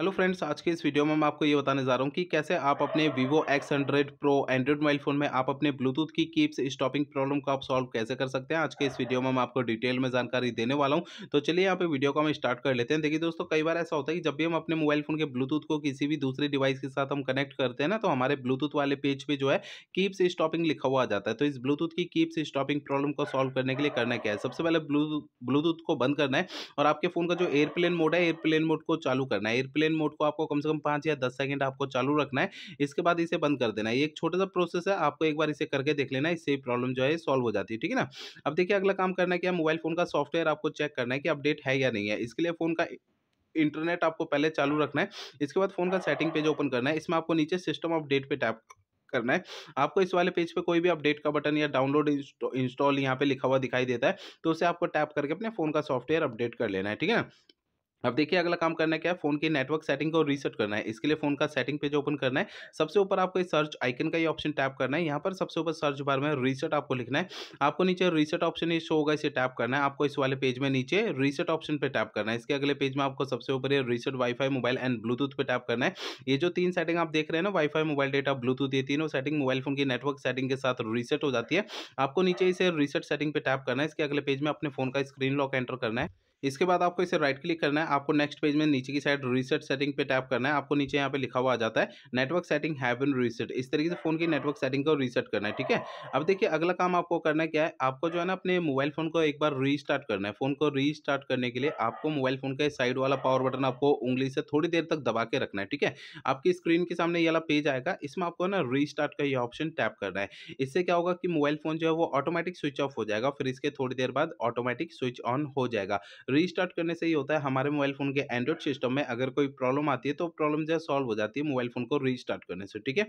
hello friends आज के इस वीडियो में मैं आपको ये बताने जा रहा हूँ कि कैसे आप अपने Vivo X hundred pro android mobile phone में आप अपने ब्लूटूथ की कीप्स स्टॉपिंग प्रॉब्लम को आप सॉल्व कैसे कर सकते हैं आज के इस वीडियो में मैं आपको डिटेल में जानकारी देने वाला हूँ तो चलिए यहाँ पे वीडियो को हम स्टार्ट कर लेते हैं देखिए दोस्तों कई बार ऐसा होता है कि जब भी हम अपने मोबाइल फ़ोन के ब्लूटूथ को किसी भी दूसरे डिवाइस के साथ हम कनेक्ट करते हैं ना तो हमारे ब्लूटूथ वाले पेज पर जो है कीप्स स्टॉपिंग लिखा हुआ आ जाता है तो इस ब्लूटूथ की कीप्स स्टॉपिंग प्रॉब्लम को सॉल्व करने के लिए करना क्या है सबसे पहले ब्लूटूथ को बंद करना है और आपके फ़ोन का जो एयरप्लेन मोड है एयरप्लेन मोड को चालू करना है एयरप्लेन एयरप्लेन मोड को आपको कम से कम पाँच या दस सेकेंड आपको चालू रखना है इसके बाद इसे बंद कर देना है ये एक छोटा सा प्रोसेस है आपको एक बार इसे करके देख लेना इससे प्रॉब्लम जो है सॉल्व हो जाती है ठीक है ना अब देखिए अगला काम करना है कि मोबाइल फ़ोन का सॉफ्टवेयर आपको चेक करना है कि अपडेट है या नहीं है इसके लिए फ़ोन का इंटरनेट आपको पहले चालू रखना है इसके बाद फ़ोन का सेटिंग पेज ओपन करना है इसमें आपको नीचे सिस्टम अपडेट पे टैप करना है आपको इस वाले पेज पे कोई भी अपडेट का बटन या डाउनलोड इंस्टॉल यहाँ पे लिखा हुआ दिखाई देता है तो उसे आपको टैप करके अपने फ़ोन का सॉफ्टवेयर अपडेट कर लेना है ठीक है अब देखिए अगला काम करना है क्या फोन की नेटवर्क सेटिंग को रीसेट करना है इसके लिए फोन का सेटिंग पेज ओपन करना है सबसे ऊपर आपको इस सर्च आइकन का ये ऑप्शन टैप करना है यहाँ पर सबसे ऊपर सर्च बार में रीसेट आपको लिखना है आपको नीचे रीसेट ऑप्शन शो होगा इसे टैप करना है आपको इस वाले पेज में नीचे रीसेट ऑप्शन पर टैप करना है इसके अगले पेज में आपको सबसे ऊपर ये reset WiFi mobile and Bluetooth पर टैप करना है ये जो तीन सेटिंग आप देख रहे हैं ना वाईफाई मोबाइल डेटा ब्लूटूथ ये तीनों सेटिंग मोबाइल फोन की नेटवर्क सेटिंग के साथ रीसेट हो जाती है आपको नीचे इसे रीसेट सेटिंग पर टैप करना है इसके अगले पेज में अपने फोन का स्क्रीन लॉक एंटर करना है इसके बाद आपको इसे राइट क्लिक करना है आपको नेक्स्ट पेज में नीचे की साइड रीसेट सेटिंग पे टैप करना है आपको नीचे यहाँ पे लिखा हुआ आ जाता है network setting have been reset इस तरीके से फोन की नेटवर्क सेटिंग को रीसेट करना है ठीक है अब देखिए अगला काम आपको करना है क्या है आपको जो है ना अपने मोबाइल फोन को एक बार रीस्टार्ट करना है फोन को रीस्टार्ट करने के लिए आपको मोबाइल फोन का साइड वाला पावर बटन आपको उंगली से थोड़ी देर तक दबा के रखना है ठीक है आपकी स्क्रीन के सामने ये वाला पेज आएगा इसमें आपको ना रीस्टार्ट का ये ऑप्शन टैप करना है इससे क्या होगा कि मोबाइल फोन जो है वो ऑटोमेटिक स्विच ऑफ हो जाएगा फिर इसके थोड़ी देर बाद ऑटोमेटिक स्विच ऑन हो जाएगा रीस्टार्ट करने से ही होता है हमारे मोबाइल फ़ोन के एंड्रॉइड सिस्टम में अगर कोई प्रॉब्लम आती है तो प्रॉब्लम जो है सॉल्व हो जाती है मोबाइल फ़ोन को रीस्टार्ट करने से ठीक है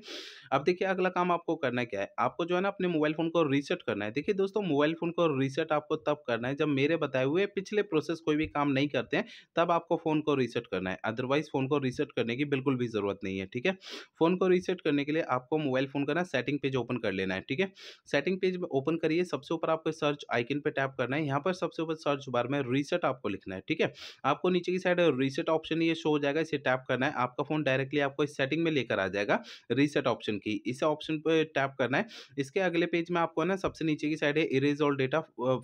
अब देखिए अगला काम आपको करना क्या है आपको जो है ना अपने मोबाइल फ़ोन को रीसेट करना है देखिए दोस्तों मोबाइल फ़ोन को रीसेट आपको तब करना है जब मेरे बताए हुए पिछले प्रोसेस कोई भी काम नहीं करते हैं तब आपको फ़ोन को रीसेट करना है अदरवाइज़ फ़ोन को रीसेट करने की बिल्कुल भी ज़रूरत नहीं है ठीक है फ़ोन को रीसेट करने के लिए आपको मोबाइल फ़ोन का ना सेटिंग पेज ओपन कर लेना है ठीक है सेटिंग पेज ओपन करिए सबसे ऊपर आपको सर्च आइकन पर टैप करना है यहाँ पर सबसे ऊपर सर्च बार में रीसेट आपको लिखना है ठीक है आपको नीचे की साइड रीसेट ऑप्शन ये शो हो जाएगा इसे टैप करना है आपका फोन डायरेक्टली आपको इस सेटिंग में लेकर आ जाएगा रीसेट ऑप्शन की इस ऑप्शन पर टैप करना है इसके अगले पेज में आपको ना सबसे नीचे की साइड है erase all data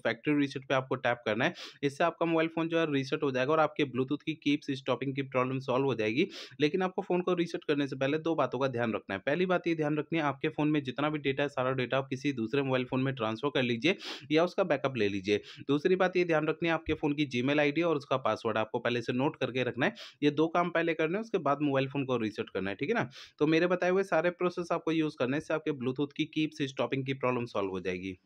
factory reset पर आपको टैप करना है इससे आपका मोबाइल फोन जो है रीसेट हो जाएगा और आपके ब्लूटूथ की कीप्स स्टॉपिंग की प्रॉब्लम सॉल्व हो जाएगी लेकिन आपको फोन को रीसेट करने से पहले दो बातों का ध्यान रखना है पहली बात ये ध्यान रखनी है आपके फोन में जितना भी डेटा है सारा डेटा आप किसी दूसरे मोबाइल फोन में ट्रांसफर कर लीजिए या उसका बैकअप ले लीजिए दूसरी बात ये ध्यान रखनी है आपके फोन की जीमेल आईडी और उसका पासवर्ड आपको पहले से नोट करके रखना है ये दो काम पहले करने उसके बाद मोबाइल फ़ोन को रीसेट करना है ठीक है ना तो मेरे बताए हुए सारे प्रोसेस आपको यूज़ करने से आपके ब्लूटूथ की कीप स्टॉपिंग की प्रॉब्लम सॉल्व हो जाएगी